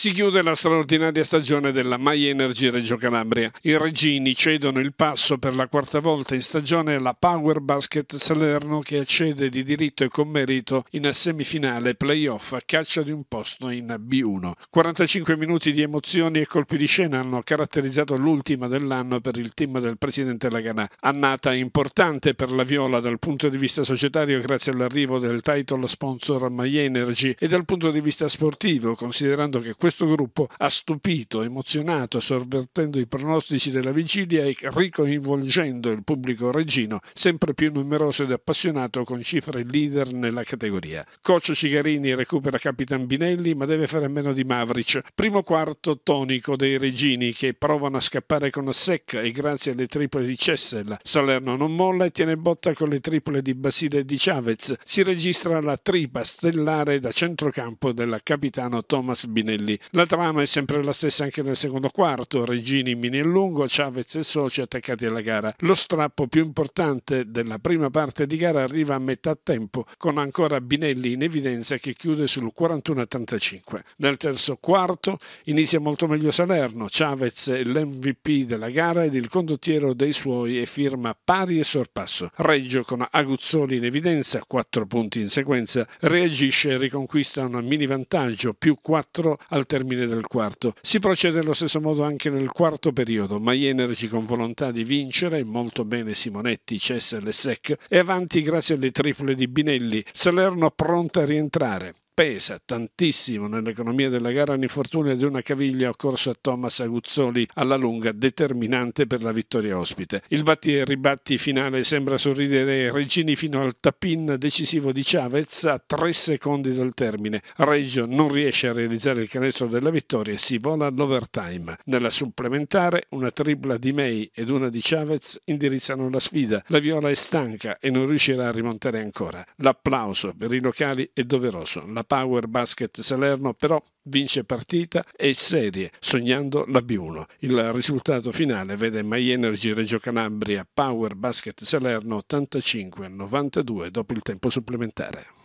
Si chiude la straordinaria stagione della My Energy Reggio Calabria. I Regini cedono il passo per la quarta volta in stagione alla Power Basket Salerno che accede di diritto e con merito in semifinale playoff a caccia di un posto in B1. 45 minuti di emozioni e colpi di scena hanno caratterizzato l'ultima dell'anno per il team del presidente Laganà. Annata importante per la Viola dal punto di vista societario grazie all'arrivo del title sponsor My Energy e dal punto di vista sportivo considerando che questo questo gruppo ha stupito, emozionato, sorvertendo i pronostici della vigilia e ricoinvolgendo il pubblico reggino, sempre più numeroso ed appassionato con cifre leader nella categoria. Cocio Cigarini recupera Capitan Binelli, ma deve fare a meno di Mavric. Primo quarto tonico dei regini che provano a scappare con Assec e grazie alle tripole di Cessel. Salerno non molla e tiene botta con le tripole di Basile e di Chavez. Si registra la tripa stellare da centrocampo della capitano Thomas Binelli. Morelli. La trama è sempre la stessa anche nel secondo quarto, Regini mini e lungo, Chavez e Soci attaccati alla gara. Lo strappo più importante della prima parte di gara arriva a metà tempo, con ancora Binelli in evidenza che chiude sul 41-35. Nel terzo quarto inizia molto meglio Salerno, Chavez è l'MVP della gara ed il condottiero dei suoi e firma pari e sorpasso. Reggio con Aguzzoli in evidenza, 4 punti in sequenza, reagisce e riconquista un mini vantaggio, più 4 al al termine del quarto. Si procede allo stesso modo anche nel quarto periodo, ma gli con volontà di vincere, molto bene Simonetti, Cessel e Sec, e avanti grazie alle triple di Binelli, Salerno pronta a rientrare pesa tantissimo nell'economia della gara l'infortunio di una caviglia occorso a Thomas Aguzzoli alla lunga determinante per la vittoria ospite. Il batti e ribatti finale sembra sorridere Regini fino al tapin decisivo di Chavez a 3 secondi dal termine. Reggio non riesce a realizzare il canestro della vittoria e si vola all'overtime. Nella supplementare una tripla di May ed una di Chavez indirizzano la sfida. La Viola è stanca e non riuscirà a rimontare ancora. L'applauso per i locali è doveroso. La Power Basket Salerno però vince partita e serie, sognando la B1. Il risultato finale vede My Energy Reggio Calabria Power Basket Salerno 85-92 dopo il tempo supplementare.